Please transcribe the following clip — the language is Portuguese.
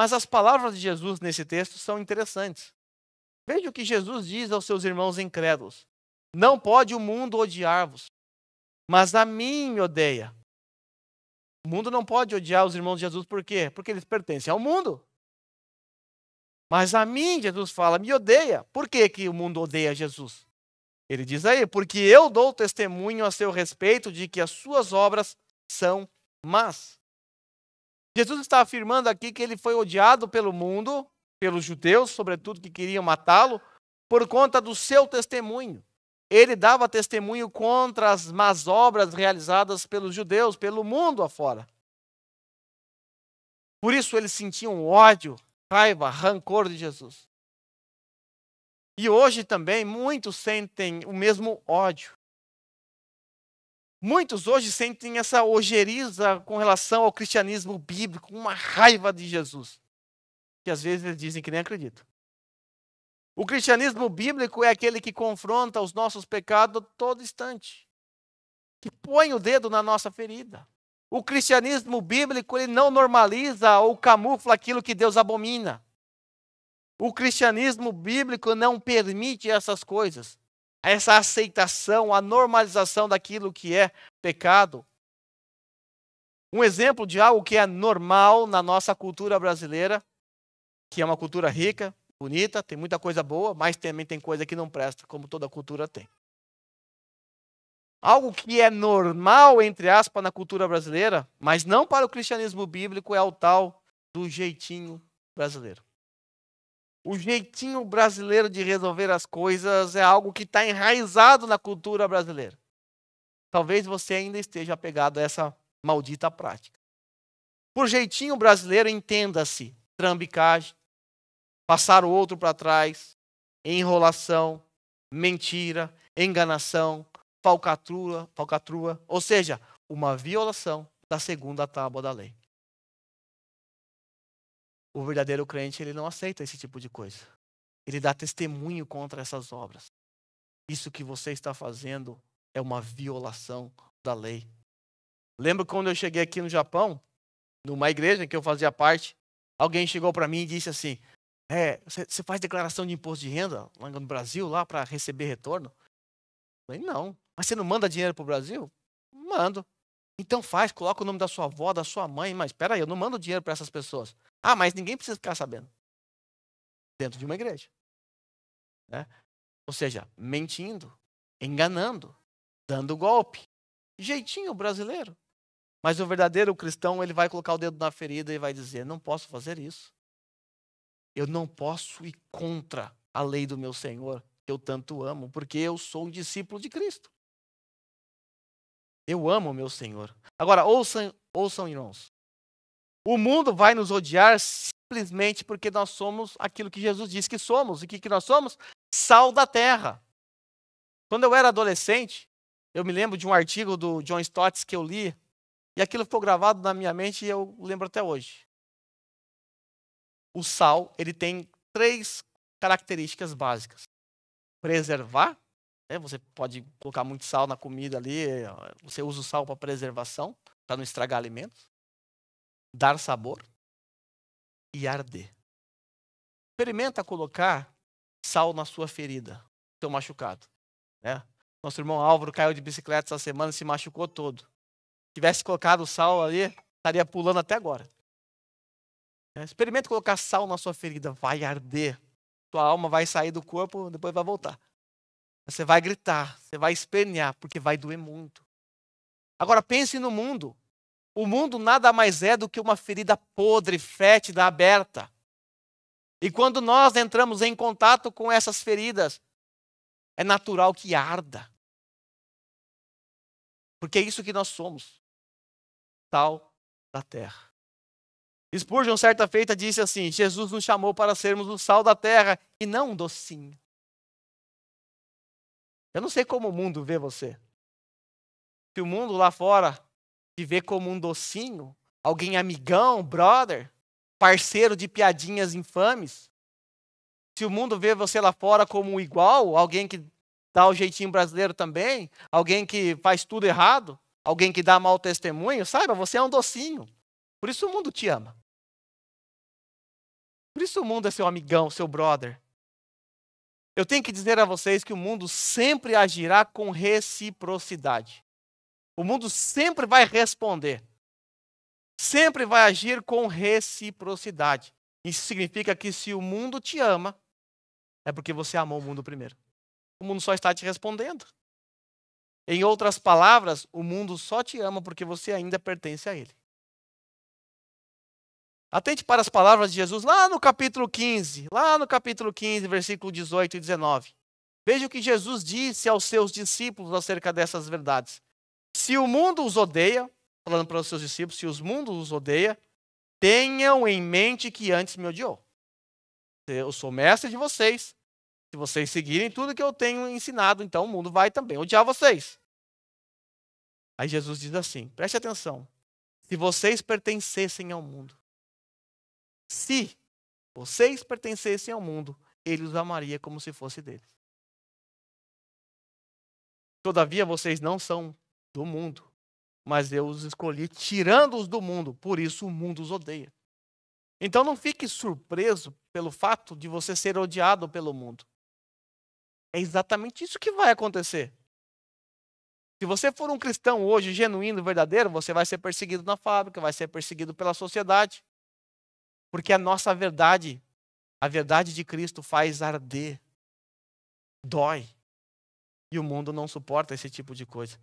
Mas as palavras de Jesus nesse texto são interessantes. Veja o que Jesus diz aos seus irmãos incrédulos: Não pode o mundo odiar-vos, mas a mim me odeia. O mundo não pode odiar os irmãos de Jesus, por quê? Porque eles pertencem ao mundo. Mas a mim, Jesus fala, me odeia. Por que, que o mundo odeia Jesus? Ele diz aí, porque eu dou testemunho a seu respeito de que as suas obras são más. Jesus está afirmando aqui que ele foi odiado pelo mundo, pelos judeus, sobretudo que queriam matá-lo, por conta do seu testemunho. Ele dava testemunho contra as más obras realizadas pelos judeus, pelo mundo afora. Por isso eles sentiam ódio, raiva, rancor de Jesus. E hoje também muitos sentem o mesmo ódio. Muitos hoje sentem essa ojeriza com relação ao cristianismo bíblico, uma raiva de Jesus, que às vezes eles dizem que nem acreditam. O cristianismo bíblico é aquele que confronta os nossos pecados todo instante, que põe o dedo na nossa ferida. O cristianismo bíblico ele não normaliza ou camufla aquilo que Deus abomina. O cristianismo bíblico não permite essas coisas essa aceitação, a normalização daquilo que é pecado. Um exemplo de algo que é normal na nossa cultura brasileira, que é uma cultura rica, bonita, tem muita coisa boa, mas também tem coisa que não presta, como toda cultura tem. Algo que é normal, entre aspas, na cultura brasileira, mas não para o cristianismo bíblico, é o tal do jeitinho brasileiro. O jeitinho brasileiro de resolver as coisas é algo que está enraizado na cultura brasileira. Talvez você ainda esteja apegado a essa maldita prática. Por jeitinho brasileiro, entenda-se trambicagem, passar o outro para trás, enrolação, mentira, enganação, falcatrua, falcatrua, ou seja, uma violação da segunda tábua da lei o verdadeiro crente ele não aceita esse tipo de coisa. Ele dá testemunho contra essas obras. Isso que você está fazendo é uma violação da lei. Lembro quando eu cheguei aqui no Japão, numa igreja em que eu fazia parte, alguém chegou para mim e disse assim: "É, você faz declaração de imposto de renda lá no Brasil lá para receber retorno?" Eu falei: "Não, mas você não manda dinheiro para o Brasil?" "Mando." Então faz, coloca o nome da sua avó, da sua mãe, mas espera aí, eu não mando dinheiro para essas pessoas. Ah, mas ninguém precisa ficar sabendo. Dentro de uma igreja. Né? Ou seja, mentindo, enganando, dando golpe. Jeitinho brasileiro. Mas o verdadeiro cristão, ele vai colocar o dedo na ferida e vai dizer: não posso fazer isso. Eu não posso ir contra a lei do meu Senhor, que eu tanto amo, porque eu sou um discípulo de Cristo. Eu amo meu Senhor. Agora, ouçam, ouçam, irmãos. O mundo vai nos odiar simplesmente porque nós somos aquilo que Jesus diz que somos. E o que, que nós somos? Sal da terra. Quando eu era adolescente, eu me lembro de um artigo do John Stott que eu li, e aquilo ficou gravado na minha mente e eu lembro até hoje. O sal, ele tem três características básicas: preservar, né, você pode colocar muito sal na comida ali, é, você usa o sal para preservação, para não estragar alimentos. Dar sabor e arder. Experimenta colocar sal na sua ferida, seu machucado. Né? Nosso irmão Álvaro caiu de bicicleta essa semana e se machucou todo. Se tivesse colocado sal ali, estaria pulando até agora. É, experimenta colocar sal na sua ferida, vai arder. Sua alma vai sair do corpo, depois vai voltar. Você vai gritar, você vai espernear, porque vai doer muito. Agora pense no mundo. O mundo nada mais é do que uma ferida podre, fétida, aberta. E quando nós entramos em contato com essas feridas, é natural que arda. Porque é isso que nós somos. Tal da terra. Spurgeon, certa feita, disse assim: Jesus nos chamou para sermos o sal da terra e não um docinho. Eu não sei como o mundo vê você. Se o mundo lá fora te vê como um docinho, alguém amigão, brother, parceiro de piadinhas infames. Se o mundo vê você lá fora como um igual, alguém que dá o jeitinho brasileiro também, alguém que faz tudo errado, alguém que dá mau testemunho, saiba, você é um docinho. Por isso o mundo te ama. Por isso o mundo é seu amigão, seu brother. Eu tenho que dizer a vocês que o mundo sempre agirá com reciprocidade. O mundo sempre vai responder. Sempre vai agir com reciprocidade. Isso significa que se o mundo te ama, é porque você amou o mundo primeiro. O mundo só está te respondendo. Em outras palavras, o mundo só te ama porque você ainda pertence a ele. Atente para as palavras de Jesus lá no capítulo 15, lá no capítulo 15, versículo 18 e 19. Veja o que Jesus disse aos seus discípulos acerca dessas verdades. Se o mundo os odeia, falando para os seus discípulos, se os mundos os odeia, tenham em mente que antes me odiou. Eu sou mestre de vocês. Se vocês seguirem tudo que eu tenho ensinado, então o mundo vai também odiar vocês. Aí Jesus diz assim: preste atenção. Se vocês pertencessem ao mundo, se vocês pertencessem ao mundo, ele os amaria como se fosse deles. Todavia, vocês não são do mundo, mas eu os escolhi tirando-os do mundo, por isso o mundo os odeia. Então não fique surpreso pelo fato de você ser odiado pelo mundo. É exatamente isso que vai acontecer. Se você for um cristão hoje genuíno, verdadeiro, você vai ser perseguido na fábrica, vai ser perseguido pela sociedade, porque a nossa verdade, a verdade de Cristo faz arder, dói. E o mundo não suporta esse tipo de coisa.